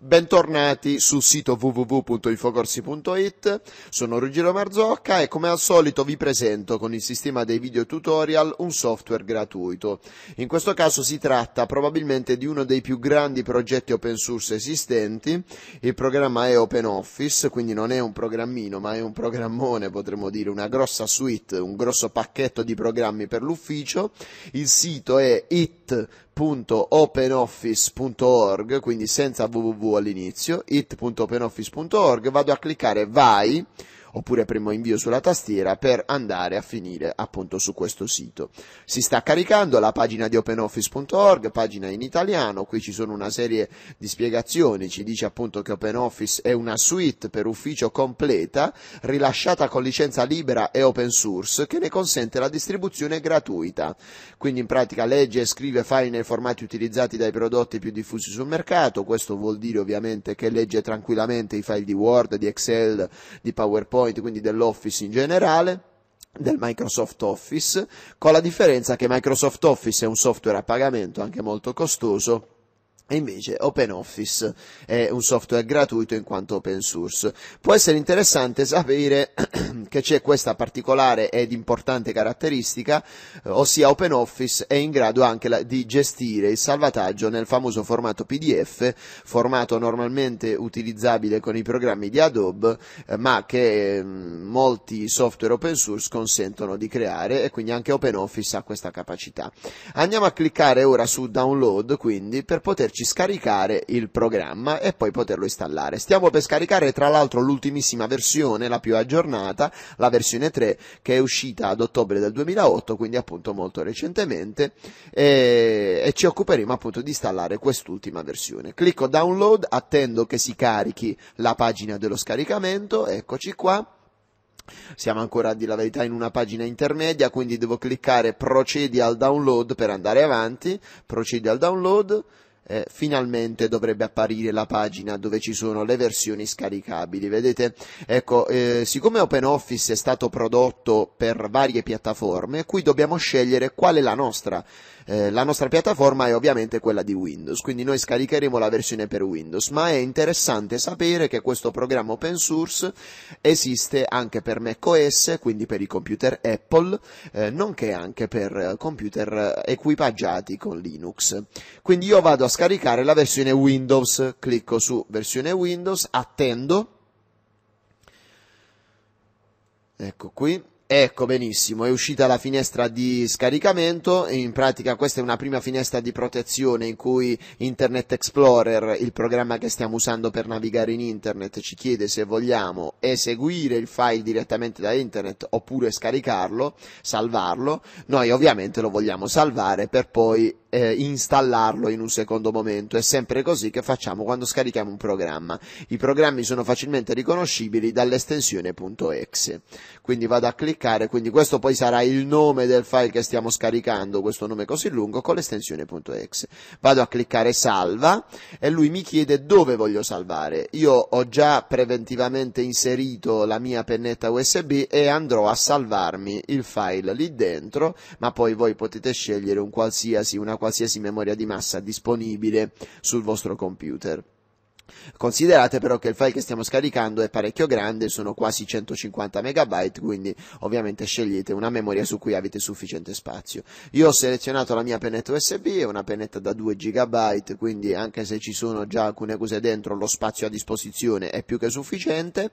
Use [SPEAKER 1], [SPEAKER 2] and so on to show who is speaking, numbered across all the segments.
[SPEAKER 1] Bentornati sul sito www.infocorsi.it, sono Ruggero Marzocca e come al solito vi presento con il sistema dei video tutorial un software gratuito. In questo caso si tratta probabilmente di uno dei più grandi progetti open source esistenti, il programma è OpenOffice, quindi non è un programmino ma è un programmone potremmo dire, una grossa suite, un grosso pacchetto di programmi per l'ufficio, il sito è it.com it.openoffice.org, quindi senza www all'inizio, it.openoffice.org, vado a cliccare vai oppure premo invio sulla tastiera per andare a finire appunto su questo sito. Si sta caricando la pagina di openoffice.org, pagina in italiano, qui ci sono una serie di spiegazioni, ci dice appunto che OpenOffice è una suite per ufficio completa rilasciata con licenza libera e open source che ne consente la distribuzione gratuita. Quindi in pratica legge e scrive file nei formati utilizzati dai prodotti più diffusi sul mercato, questo vuol dire ovviamente che legge tranquillamente i file di Word, di Excel, di PowerPoint Android, quindi dell'Office in generale del Microsoft Office, con la differenza che Microsoft Office è un software a pagamento anche molto costoso e invece OpenOffice è un software gratuito in quanto open source. Può essere interessante sapere che c'è questa particolare ed importante caratteristica, eh, ossia OpenOffice è in grado anche di gestire il salvataggio nel famoso formato PDF, formato normalmente utilizzabile con i programmi di Adobe, eh, ma che mm, molti software open source consentono di creare e quindi anche OpenOffice ha questa capacità. Andiamo a cliccare ora su download quindi per poterci poterci scaricare il programma e poi poterlo installare. Stiamo per scaricare tra l'altro l'ultimissima versione, la più aggiornata, la versione 3 che è uscita ad ottobre del 2008, quindi appunto molto recentemente e, e ci occuperemo appunto di installare quest'ultima versione. Clicco download, attendo che si carichi la pagina dello scaricamento, eccoci qua. Siamo ancora a dire la verità in una pagina intermedia, quindi devo cliccare procedi al download per andare avanti, procedi al download, eh, finalmente dovrebbe apparire la pagina dove ci sono le versioni scaricabili. Vedete? Ecco, eh, siccome OpenOffice è stato prodotto per varie piattaforme, qui dobbiamo scegliere qual è la nostra. Eh, la nostra piattaforma è ovviamente quella di Windows, quindi noi scaricheremo la versione per Windows, ma è interessante sapere che questo programma open source esiste anche per macOS, quindi per i computer Apple, eh, nonché anche per computer equipaggiati con Linux. Quindi io vado a scaricare la versione Windows. Clicco su versione Windows, attendo. Ecco qui. Ecco benissimo, è uscita la finestra di scaricamento, in pratica questa è una prima finestra di protezione in cui Internet Explorer, il programma che stiamo usando per navigare in Internet, ci chiede se vogliamo eseguire il file direttamente da Internet oppure scaricarlo, salvarlo. Noi ovviamente lo vogliamo salvare per poi eh, installarlo in un secondo momento. È sempre così che facciamo quando scarichiamo un programma. I programmi sono facilmente riconoscibili dall'estensione.exe. Quindi vado a cliccare cliccare, quindi questo poi sarà il nome del file che stiamo scaricando, questo nome così lungo, con l'estensione.exe. Vado a cliccare salva e lui mi chiede dove voglio salvare. Io ho già preventivamente inserito la mia pennetta USB e andrò a salvarmi il file lì dentro, ma poi voi potete scegliere un qualsiasi, una qualsiasi memoria di massa disponibile sul vostro computer. Considerate però che il file che stiamo scaricando è parecchio grande, sono quasi 150 MB, quindi ovviamente scegliete una memoria su cui avete sufficiente spazio. Io ho selezionato la mia pennetta USB, è una pennetta da 2 GB, quindi anche se ci sono già alcune cose dentro, lo spazio a disposizione è più che sufficiente.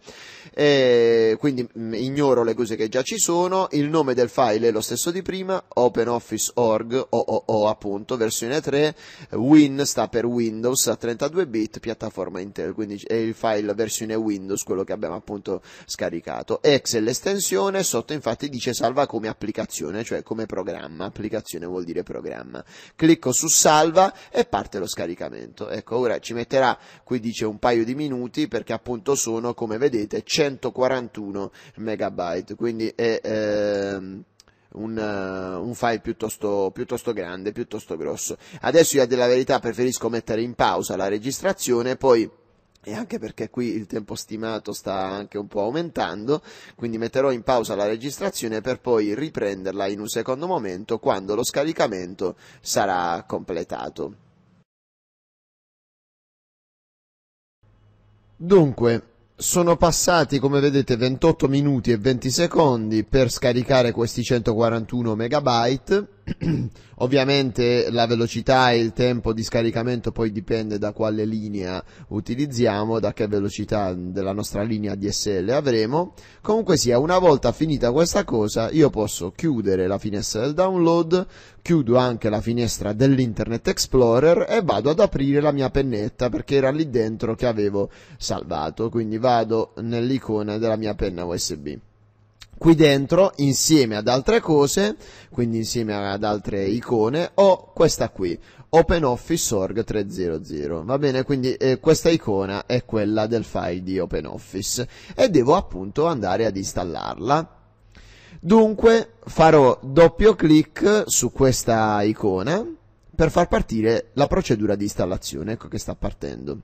[SPEAKER 1] E quindi mm, ignoro le cose che già ci sono, il nome del file è lo stesso di prima, OpenOffice.org, OOO appunto, versione 3, Win sta per Windows a 32 bit, piattaforma piattaforma Intel, quindi è il file versione Windows, quello che abbiamo appunto scaricato. Excel estensione, sotto infatti dice salva come applicazione, cioè come programma, applicazione vuol dire programma. Clicco su salva e parte lo scaricamento. Ecco, ora ci metterà, qui dice un paio di minuti perché appunto sono, come vedete, 141 megabyte, quindi è... Ehm, un, eh, un file piuttosto, piuttosto, grande, piuttosto grosso. Adesso io a della verità preferisco mettere in pausa la registrazione, poi e anche perché qui il tempo stimato sta anche un po' aumentando, quindi metterò in pausa la registrazione per poi riprenderla in un secondo momento quando lo scaricamento sarà completato. Dunque, sono passati, come vedete, 28 minuti e 20 secondi per scaricare questi 141 megabyte Ovviamente la velocità e il tempo di scaricamento poi dipende da quale linea utilizziamo, da che velocità della nostra linea DSL avremo. Comunque sia, una volta finita questa cosa, io posso chiudere la finestra del download, chiudo anche la finestra dell'Internet Explorer e vado ad aprire la mia pennetta perché era lì dentro che avevo salvato, quindi vado nell'icona della mia penna USB qui dentro insieme ad altre cose quindi insieme ad altre icone ho questa qui OpenOffice Org 300 va bene quindi eh, questa icona è quella del file di OpenOffice e devo appunto andare ad installarla dunque farò doppio clic su questa icona per far partire la procedura di installazione ecco che sta partendo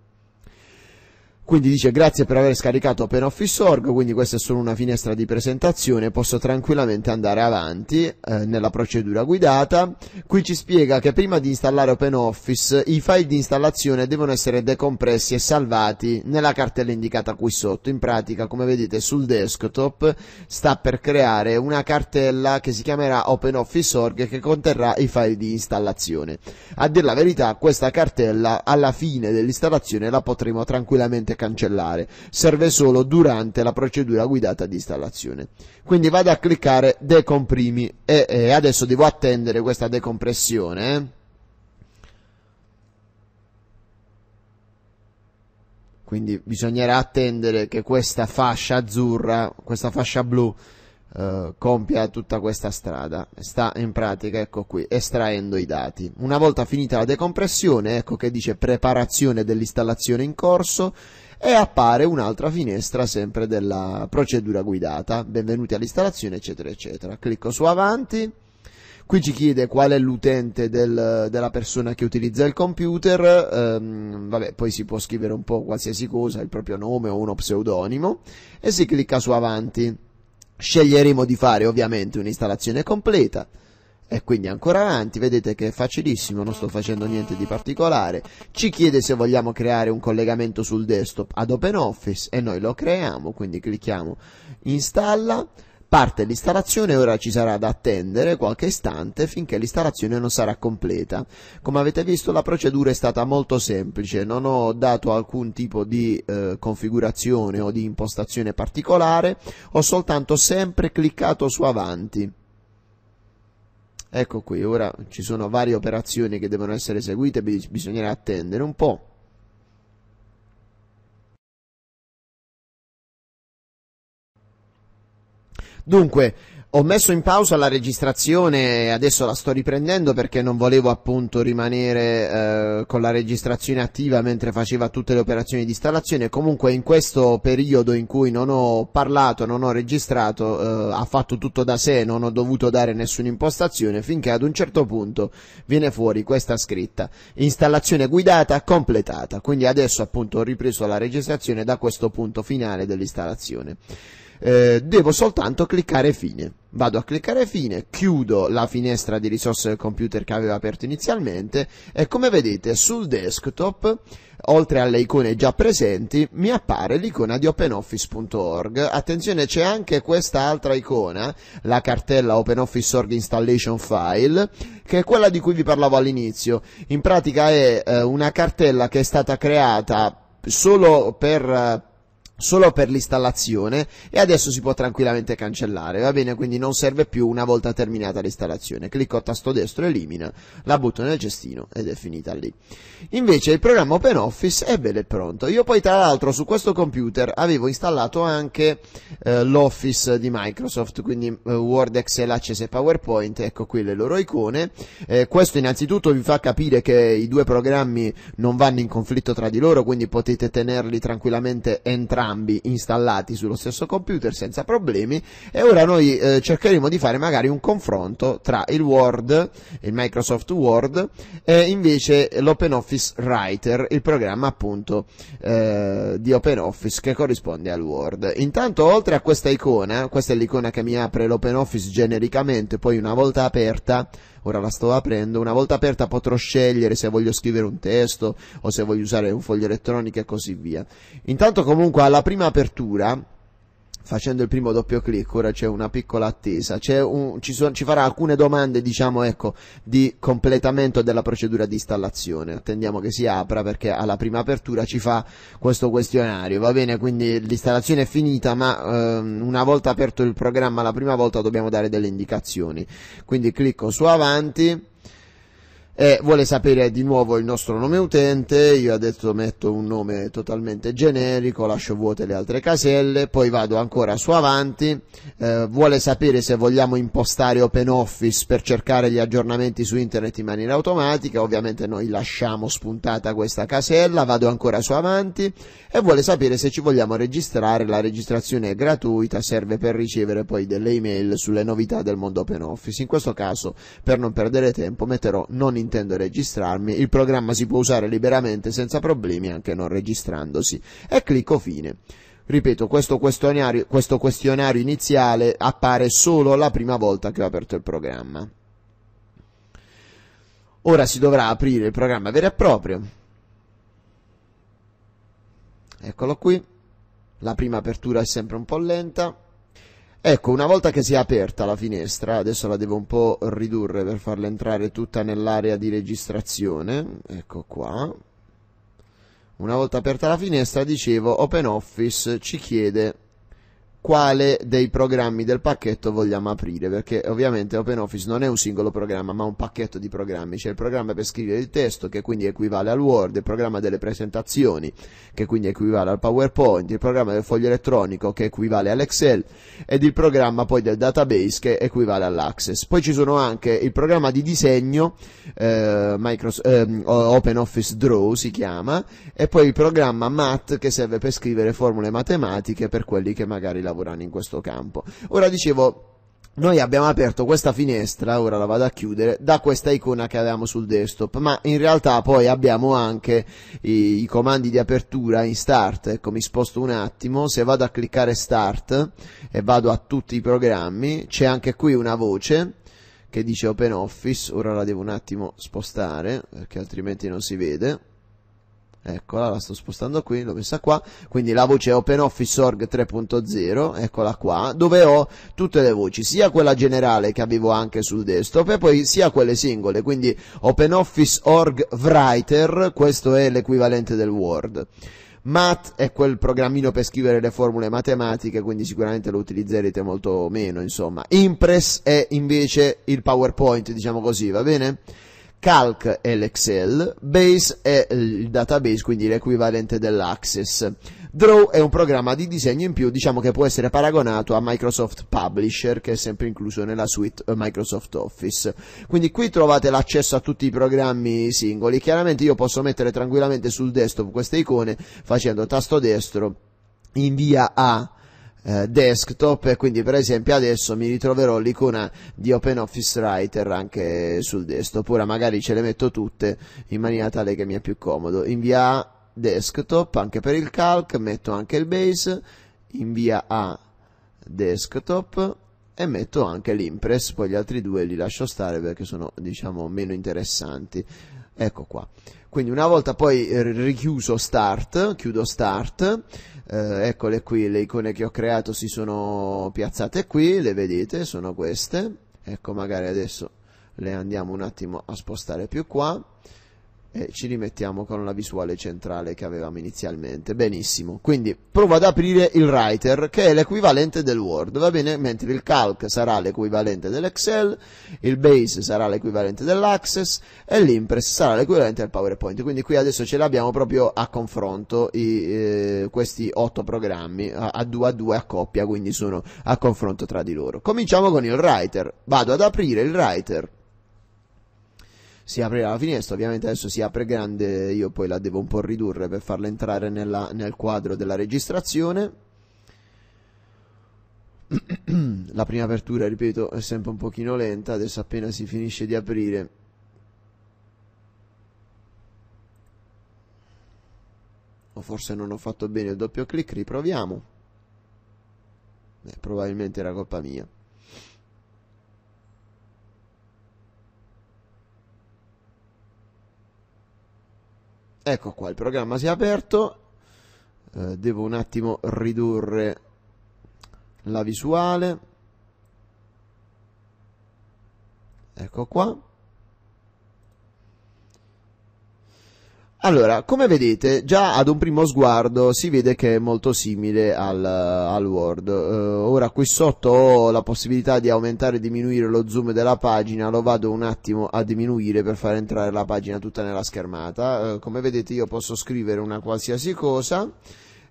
[SPEAKER 1] quindi dice grazie per aver scaricato OpenOffice.org, quindi questa è solo una finestra di presentazione, posso tranquillamente andare avanti eh, nella procedura guidata. Qui ci spiega che prima di installare OpenOffice i file di installazione devono essere decompressi e salvati nella cartella indicata qui sotto. In pratica, come vedete sul desktop, sta per creare una cartella che si chiamerà OpenOffice.org che conterrà i file di installazione. A dire la verità, questa cartella alla fine dell'installazione la potremo tranquillamente facilmente cancellare, serve solo durante la procedura guidata di installazione. Quindi vado a cliccare decomprimi e, e adesso devo attendere questa decompressione. Eh. quindi bisognerà attendere che questa fascia azzurra, questa fascia blu eh, compia tutta questa strada sta in pratica ecco qui estraendo i dati una volta finita la decompressione ecco che dice preparazione dell'installazione in corso e appare un'altra finestra sempre della procedura guidata, benvenuti all'installazione eccetera eccetera. Clicco su avanti, qui ci chiede qual è l'utente del, della persona che utilizza il computer, ehm, vabbè poi si può scrivere un po' qualsiasi cosa, il proprio nome o uno pseudonimo e si clicca su avanti. Sceglieremo di fare ovviamente un'installazione completa e quindi ancora avanti, vedete che è facilissimo, non sto facendo niente di particolare, ci chiede se vogliamo creare un collegamento sul desktop ad OpenOffice e noi lo creiamo, quindi clicchiamo installa, parte l'installazione e ora ci sarà da attendere qualche istante finché l'installazione non sarà completa. Come avete visto la procedura è stata molto semplice, non ho dato alcun tipo di eh, configurazione o di impostazione particolare, ho soltanto sempre cliccato su avanti Ecco qui, ora ci sono varie operazioni che devono essere eseguite, bisognerà attendere un po'. Dunque, ho messo in pausa la registrazione, adesso la sto riprendendo perché non volevo appunto rimanere eh, con la registrazione attiva mentre faceva tutte le operazioni di installazione. Comunque in questo periodo in cui non ho parlato, non ho registrato, eh, ha fatto tutto da sé, non ho dovuto dare nessuna impostazione finché ad un certo punto viene fuori questa scritta. Installazione guidata completata. Quindi adesso appunto ho ripreso la registrazione da questo punto finale dell'installazione eh, devo soltanto cliccare fine. Vado a cliccare fine, chiudo la finestra di risorse del computer che avevo aperto inizialmente e come vedete sul desktop, oltre alle icone già presenti, mi appare l'icona di OpenOffice.org. Attenzione, c'è anche questa altra icona, la cartella OpenOffice.org Installation File, che è quella di cui vi parlavo all'inizio. In pratica è eh, una cartella che è stata creata solo per eh, solo per l'installazione e adesso si può tranquillamente cancellare, va bene? Quindi non serve più una volta terminata l'installazione. Clicco a tasto destro, elimina, la butto nel cestino ed è finita lì. Invece il programma OpenOffice è bello pronto. Io poi tra l'altro su questo computer avevo installato anche eh, l'Office di Microsoft, quindi eh, Word, Excel, Access e PowerPoint, ecco qui le loro icone. Eh, questo innanzitutto vi fa capire che i due programmi non vanno in conflitto tra di loro, quindi potete tenerli tranquillamente entrambi entrambi installati sullo stesso computer senza problemi e ora noi eh, cercheremo di fare magari un confronto tra il Word, il Microsoft Word e invece l'OpenOffice Writer, il programma appunto eh, di OpenOffice che corrisponde al Word. Intanto oltre a questa icona, questa è l'icona che mi apre l'OpenOffice genericamente, poi una volta aperta Ora la sto aprendo, una volta aperta potrò scegliere se voglio scrivere un testo o se voglio usare un foglio elettronico e così via. Intanto comunque alla prima apertura facendo il primo doppio clic, ora c'è una piccola attesa, c'è un, ci, so, ci, farà alcune domande diciamo, ecco, di completamento della procedura di installazione, attendiamo che si apra perché alla prima apertura ci fa questo questionario, va bene, quindi l'installazione è finita ma ehm, una volta aperto il programma la prima volta dobbiamo dare delle indicazioni, quindi clicco su avanti, eh, vuole sapere di nuovo il nostro nome utente, io adesso metto un nome totalmente generico, lascio vuote le altre caselle, poi vado ancora su avanti, eh, vuole sapere se vogliamo impostare OpenOffice per cercare gli aggiornamenti su internet in maniera automatica, ovviamente noi lasciamo spuntata questa casella, vado ancora su avanti e vuole sapere se ci vogliamo registrare, la registrazione è gratuita, serve per ricevere poi delle email sulle novità del mondo OpenOffice, in questo caso per non perdere tempo metterò non in intendo registrarmi, il programma si può usare liberamente senza problemi anche non registrandosi e clicco fine. Ripeto, questo questionario, questo questionario iniziale appare solo la prima volta che ho aperto il programma. Ora si dovrà aprire il programma vero e proprio. Eccolo qui. La prima apertura è sempre un po' lenta. Ecco, una volta che si è aperta la finestra, adesso la devo un po' ridurre per farla entrare tutta nell'area di registrazione, ecco qua. Una volta aperta la finestra, dicevo, OpenOffice ci chiede quale dei programmi del pacchetto vogliamo aprire, perché ovviamente OpenOffice non è un singolo programma, ma un pacchetto di programmi. C'è il programma per scrivere il testo, che quindi equivale al Word, il programma delle presentazioni, che quindi equivale al PowerPoint, il programma del foglio elettronico, che equivale all'Excel, ed il programma poi del database, che equivale all'Access. Poi ci sono anche il programma di disegno, eh, Microsoft, eh, OpenOffice Draw si chiama, e poi il programma MAT, che serve per scrivere formule matematiche per quelli che magari lavorano lavorano in questo campo. Ora dicevo, noi abbiamo aperto questa finestra, ora la vado a chiudere, da questa icona che avevamo sul desktop, ma in realtà poi abbiamo anche i, i, comandi di apertura in start, ecco mi sposto un attimo, se vado a cliccare start e vado a tutti i programmi, c'è anche qui una voce che dice open office, ora la devo un attimo spostare perché altrimenti non si vede, eccola, la sto spostando qui, l'ho messa qua, quindi la voce OpenOffice Org 3.0, eccola qua, dove ho tutte le voci, sia quella generale che avevo anche sul desktop e poi sia quelle singole, quindi OpenOffice.org Writer, questo è l'equivalente del Word. Math è quel programmino per scrivere le formule matematiche, quindi sicuramente lo utilizzerete molto meno, insomma. Impress è invece il PowerPoint, diciamo così, va bene? Calc è l'Excel, Base è il database, quindi l'equivalente dell'Access. Draw è un programma di disegno in più, diciamo che può essere paragonato a Microsoft Publisher, che è sempre incluso nella suite Microsoft Office. Quindi qui trovate l'accesso a tutti i programmi singoli. Chiaramente io posso mettere tranquillamente sul desktop queste icone facendo tasto destro invia a eh, desktop e quindi per esempio adesso mi ritroverò l'icona di OpenOffice Writer anche sul desktop oppure magari ce le metto tutte in maniera tale che mi è più comodo invia desktop anche per il calc metto anche il base invia a desktop e metto anche l'impress poi gli altri due li lascio stare perché sono diciamo meno interessanti ecco qua quindi una volta poi eh, richiuso start, chiudo start, eh, eccole qui, le icone che ho creato si sono piazzate qui, le vedete, sono queste. Ecco, magari adesso le andiamo un attimo a spostare più qua e ci rimettiamo con la visuale centrale che avevamo inizialmente. Benissimo. Quindi provo ad aprire il writer che è l'equivalente del Word, va bene? Mentre il calc sarà l'equivalente dell'Excel, il base sarà l'equivalente dell'Access e l'impress sarà l'equivalente del PowerPoint. Quindi qui adesso ce l'abbiamo proprio a confronto i, eh, questi otto programmi a, a due a due a coppia, quindi sono a confronto tra di loro. Cominciamo con il writer. Vado ad aprire il writer si apre la finestra, ovviamente adesso si apre grande, io poi la devo un po' ridurre per farla entrare nella, nel quadro della registrazione. la prima apertura, ripeto, è sempre un pochino lenta, adesso appena si finisce di aprire o forse non ho fatto bene il doppio clic, riproviamo. Eh, probabilmente era colpa mia. Ecco qua, il programma si è aperto. Eh, devo un attimo ridurre la visuale. Ecco qua. Allora, come vedete, già ad un primo sguardo si vede che è molto simile al, al Word. Uh, ora qui sotto ho la possibilità di aumentare e diminuire lo zoom della pagina, lo vado un attimo a diminuire per far entrare la pagina tutta nella schermata. Uh, come vedete io posso scrivere una qualsiasi cosa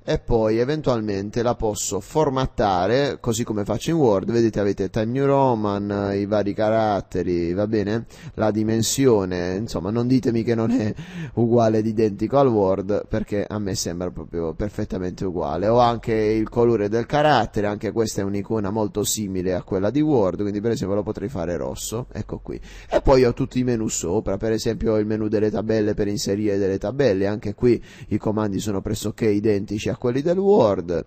[SPEAKER 1] e poi eventualmente la posso formattare così come faccio in Word. Vedete avete Time New Roman, i vari caratteri, va bene? La dimensione, insomma non ditemi che non è uguale ed identico al Word perché a me sembra proprio perfettamente uguale. Ho anche il colore del carattere, anche questa è un'icona molto simile a quella di Word, quindi per esempio lo potrei fare rosso, ecco qui. E poi ho tutti i menu sopra, per esempio ho il menu delle tabelle per inserire delle tabelle, anche qui i comandi sono pressoché identici a quelli del World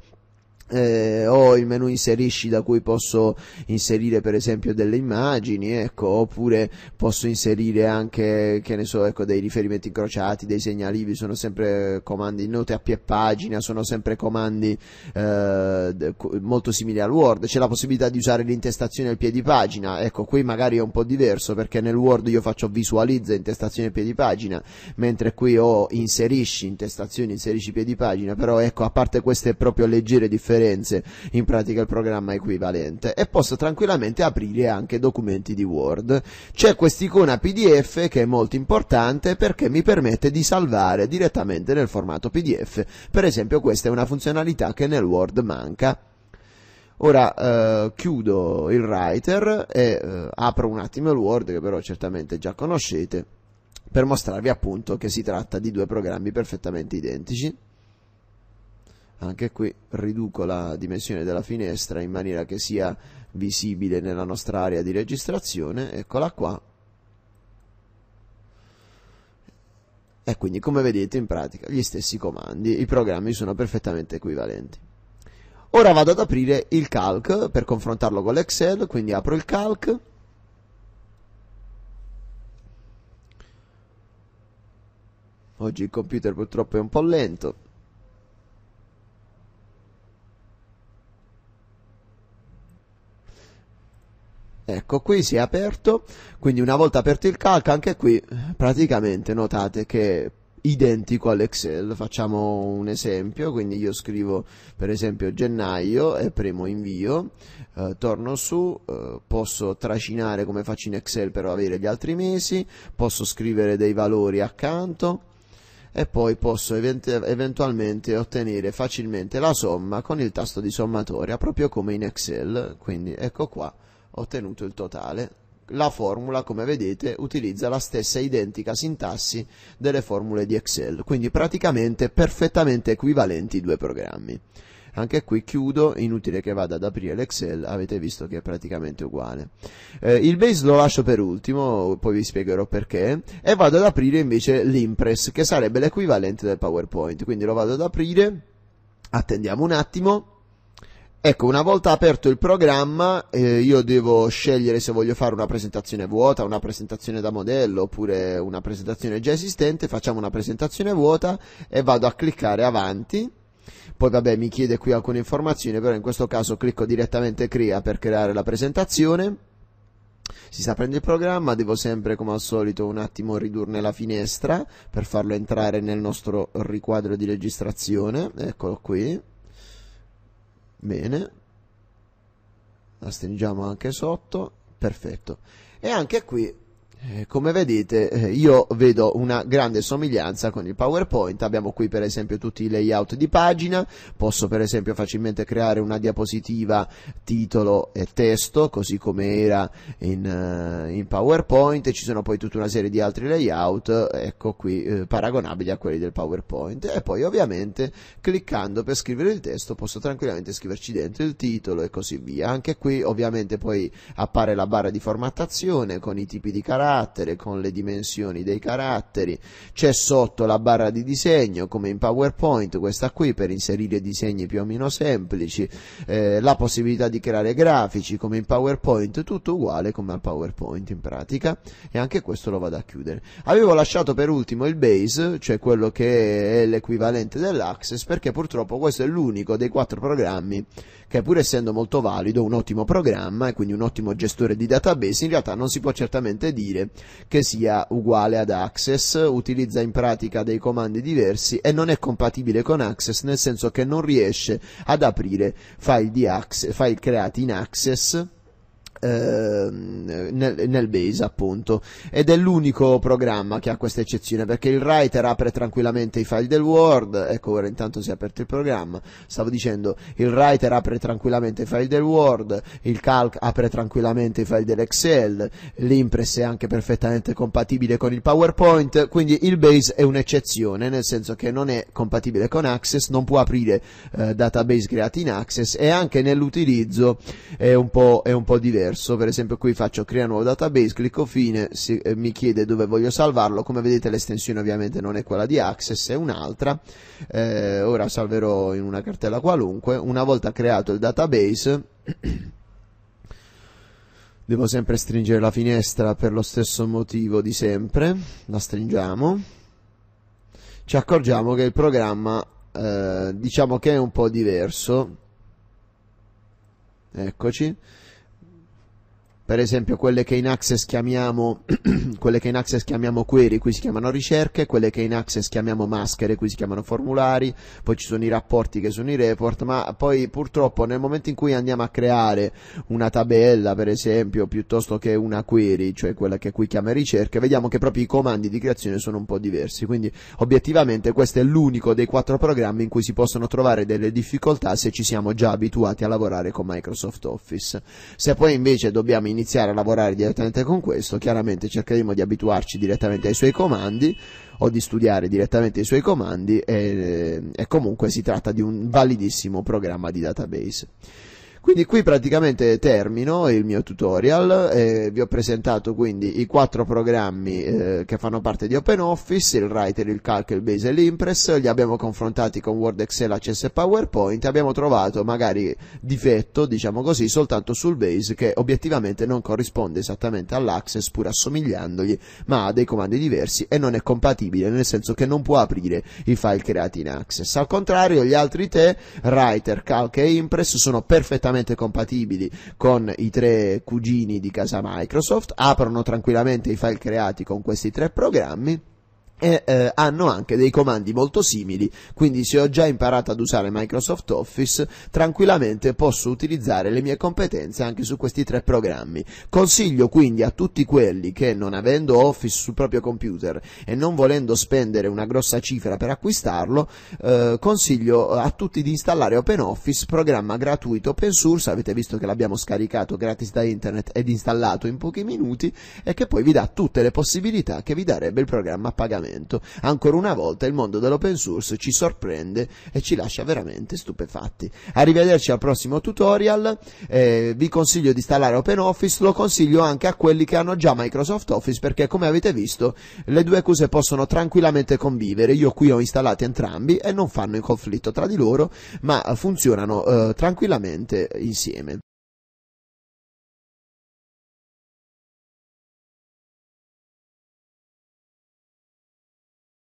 [SPEAKER 1] eh, ho il menu inserisci da cui posso inserire per esempio delle immagini, ecco, oppure posso inserire anche, che ne so, ecco, dei riferimenti incrociati, dei segnali sono sempre comandi note a piè pagina, sono sempre comandi eh, molto simili al Word, c'è la possibilità di usare l'intestazione al piè di pagina, ecco, qui magari è un po' diverso perché nel Word io faccio visualizza intestazione al piè pagina, mentre qui ho inserisci, intestazione, inserisci piedi pagina, però ecco, a parte queste proprio leggere differenze, differenze, in pratica il programma equivalente, e posso tranquillamente aprire anche documenti di Word. C'è quest'icona PDF che è molto importante perché mi permette di salvare direttamente nel formato PDF, per esempio questa è una funzionalità che nel Word manca. Ora eh, chiudo il writer e eh, apro un attimo il Word che però certamente già conoscete per mostrarvi appunto che si tratta di due programmi perfettamente identici. Anche qui riduco la dimensione della finestra in maniera che sia visibile nella nostra area di registrazione, eccola qua. E quindi come vedete in pratica gli stessi comandi, i programmi sono perfettamente equivalenti. Ora vado ad aprire il calc per confrontarlo con l'Excel, quindi apro il calc. Oggi il computer purtroppo è un po' lento. Ecco, qui si è aperto, quindi una volta aperto il calc, anche qui praticamente notate che è identico all'Excel. Facciamo un esempio, quindi io scrivo per esempio gennaio e premo invio, eh, torno su, eh, posso trascinare come faccio in Excel per avere gli altri mesi, posso scrivere dei valori accanto e poi posso eventualmente ottenere facilmente la somma con il tasto di sommatoria, proprio come in Excel, quindi ecco qua ottenuto il totale. La formula, come vedete, utilizza la stessa identica sintassi delle formule di Excel, quindi praticamente perfettamente equivalenti i due programmi. Anche qui chiudo, inutile che vada ad aprire l'Excel, avete visto che è praticamente uguale. Eh, il base lo lascio per ultimo, poi vi spiegherò perché, e vado ad aprire invece l'impress, che sarebbe l'equivalente del PowerPoint. Quindi lo vado ad aprire, attendiamo un attimo Ecco, una volta aperto il programma, eh, io devo scegliere se voglio fare una presentazione vuota, una presentazione da modello oppure una presentazione già esistente. Facciamo una presentazione vuota e vado a cliccare avanti. Poi vabbè, mi chiede qui alcune informazioni, però in questo caso clicco direttamente crea per creare la presentazione. Si sta aprendo il programma, devo sempre come al solito un attimo ridurne la finestra per farlo entrare nel nostro riquadro di registrazione. Eccolo qui bene la stringiamo anche sotto perfetto e anche qui eh, come vedete eh, io vedo una grande somiglianza con il PowerPoint, abbiamo qui per esempio tutti i layout di pagina, posso per esempio facilmente creare una diapositiva titolo e testo, così come era in, eh, in PowerPoint, ci sono poi tutta una serie di altri layout, ecco qui, eh, paragonabili a quelli del PowerPoint. E poi ovviamente cliccando per scrivere il testo posso tranquillamente scriverci dentro il titolo e così via. Anche qui ovviamente poi appare la barra di formattazione con i tipi di carattere, con le dimensioni dei caratteri, c'è sotto la barra di disegno come in PowerPoint, questa qui per inserire disegni più o meno semplici, eh, la possibilità di di creare grafici come in PowerPoint, tutto uguale come al PowerPoint in pratica e anche questo lo vado a chiudere. Avevo lasciato per ultimo il base, cioè quello che è l'equivalente dell'Access perché purtroppo questo è l'unico dei quattro programmi che pur essendo molto valido, un ottimo programma e quindi un ottimo gestore di database, in realtà non si può certamente dire che sia uguale ad Access, utilizza in pratica dei comandi diversi e non è compatibile con Access, nel senso che non riesce ad aprire file, di access, file creati in Access Ehm, nel, nel base appunto ed è l'unico programma che ha questa eccezione perché il writer apre tranquillamente i file del Word ecco ora intanto si è aperto il programma stavo dicendo il writer apre tranquillamente i file del Word il calc apre tranquillamente i file dell'Excel l'impress è anche perfettamente compatibile con il PowerPoint quindi il base è un'eccezione nel senso che non è compatibile con Access non può aprire eh, database creati in Access e anche nell'utilizzo è un po', è un po diverso diverso, per esempio qui faccio crea nuovo database, clicco fine, si, eh, mi chiede dove voglio salvarlo, come vedete l'estensione ovviamente non è quella di Access, è un'altra, eh, ora salverò in una cartella qualunque, una volta creato il database devo sempre stringere la finestra per lo stesso motivo di sempre, la stringiamo, ci accorgiamo che il programma eh, diciamo che è un po' diverso, eccoci per esempio quelle che in access chiamiamo, quelle che in access chiamiamo query, qui si chiamano ricerche, quelle che in access chiamiamo maschere, qui si chiamano formulari, poi ci sono i rapporti che sono i report, ma poi purtroppo nel momento in cui andiamo a creare una tabella, per esempio, piuttosto che una query, cioè quella che qui chiama ricerche, vediamo che proprio i comandi di creazione sono un po' diversi, quindi obiettivamente questo è l'unico dei quattro programmi in cui si possono trovare delle difficoltà se ci siamo già abituati a lavorare con Microsoft Office. Se poi invece dobbiamo iniziare a lavorare direttamente con questo, chiaramente cercheremo di abituarci direttamente ai suoi comandi o di studiare direttamente i suoi comandi e, e comunque si tratta di un validissimo programma di database. Quindi qui praticamente termino il mio tutorial, eh, vi ho presentato quindi i quattro programmi eh, che fanno parte di OpenOffice, il Writer, il Calc, il Base e l'Impress, li abbiamo confrontati con Word, Excel, Access e PowerPoint, abbiamo trovato magari difetto, diciamo così, soltanto sul Base che obiettivamente non corrisponde esattamente all'Access pur assomigliandogli, ma ha dei comandi diversi e non è compatibile, nel senso che non può aprire i file creati in Access. Al contrario, gli altri tre, Writer, Calc e Impress sono perfettamente perfettamente compatibili con i tre cugini di casa Microsoft, aprono tranquillamente i file creati con questi tre programmi e eh, hanno anche dei comandi molto simili, quindi se ho già imparato ad usare Microsoft Office, tranquillamente posso utilizzare le mie competenze anche su questi tre programmi. Consiglio quindi a tutti quelli che non avendo Office sul proprio computer e non volendo spendere una grossa cifra per acquistarlo, eh, consiglio eh, a tutti di installare OpenOffice, programma gratuito open source, avete visto che l'abbiamo scaricato gratis da internet ed installato in pochi minuti e che poi vi dà tutte le possibilità che vi darebbe il programma pagando funzionamento. Ancora una volta il mondo dell'open source ci sorprende e ci lascia veramente stupefatti. Arrivederci al prossimo tutorial, eh, vi consiglio di installare OpenOffice, lo consiglio anche a quelli che hanno già Microsoft Office perché come avete visto le due cose possono tranquillamente convivere, io qui ho installati entrambi e non fanno in conflitto tra di loro ma funzionano eh, tranquillamente insieme.